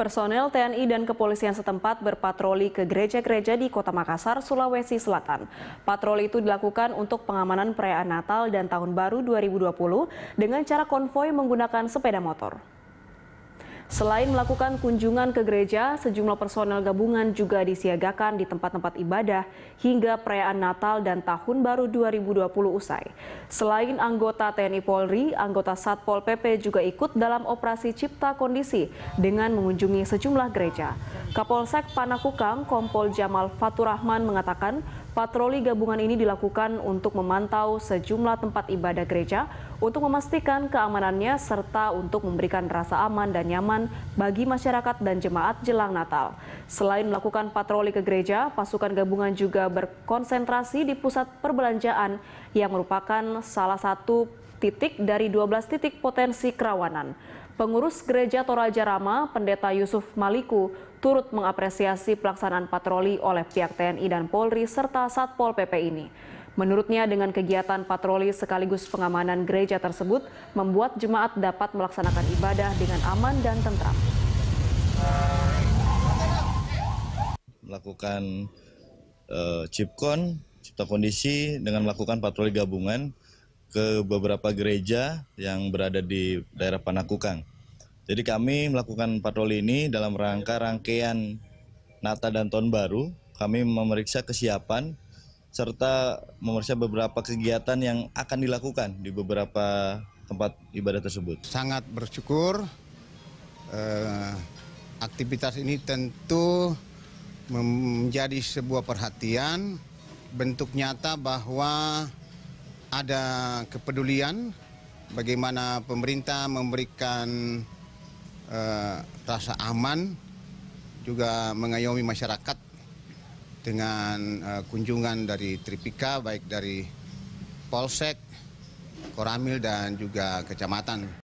personel TNI dan kepolisian setempat berpatroli ke gereja-gereja di Kota Makassar, Sulawesi Selatan. Patroli itu dilakukan untuk pengamanan perayaan Natal dan Tahun Baru 2020 dengan cara konvoi menggunakan sepeda motor. Selain melakukan kunjungan ke gereja, sejumlah personel gabungan juga disiagakan di tempat-tempat ibadah hingga perayaan Natal dan Tahun Baru 2020 usai. Selain anggota TNI Polri, anggota Satpol PP juga ikut dalam operasi Cipta Kondisi dengan mengunjungi sejumlah gereja. Kapolsek Panakukang, Kompol Jamal Faturahman mengatakan Patroli gabungan ini dilakukan untuk memantau sejumlah tempat ibadah gereja untuk memastikan keamanannya serta untuk memberikan rasa aman dan nyaman bagi masyarakat dan jemaat jelang Natal. Selain melakukan patroli ke gereja, pasukan gabungan juga berkonsentrasi di pusat perbelanjaan yang merupakan salah satu titik dari 12 titik potensi kerawanan. Pengurus Gereja Toraja Rama, Pendeta Yusuf Maliku, turut mengapresiasi pelaksanaan patroli oleh pihak TNI dan Polri serta Satpol PP ini. Menurutnya dengan kegiatan patroli sekaligus pengamanan gereja tersebut membuat jemaat dapat melaksanakan ibadah dengan aman dan tentram. Melakukan uh, eh, chipkon, cipta kondisi dengan melakukan patroli gabungan ke beberapa gereja yang berada di daerah Panakukang. Jadi kami melakukan patroli ini dalam rangka rangkaian Nata dan Tahun Baru. Kami memeriksa kesiapan serta memeriksa beberapa kegiatan yang akan dilakukan di beberapa tempat ibadah tersebut. Sangat bersyukur eh, aktivitas ini tentu menjadi sebuah perhatian bentuk nyata bahwa ada kepedulian bagaimana pemerintah memberikan uh, rasa aman juga mengayomi masyarakat dengan uh, kunjungan dari Tripika baik dari Polsek, Koramil dan juga kecamatan.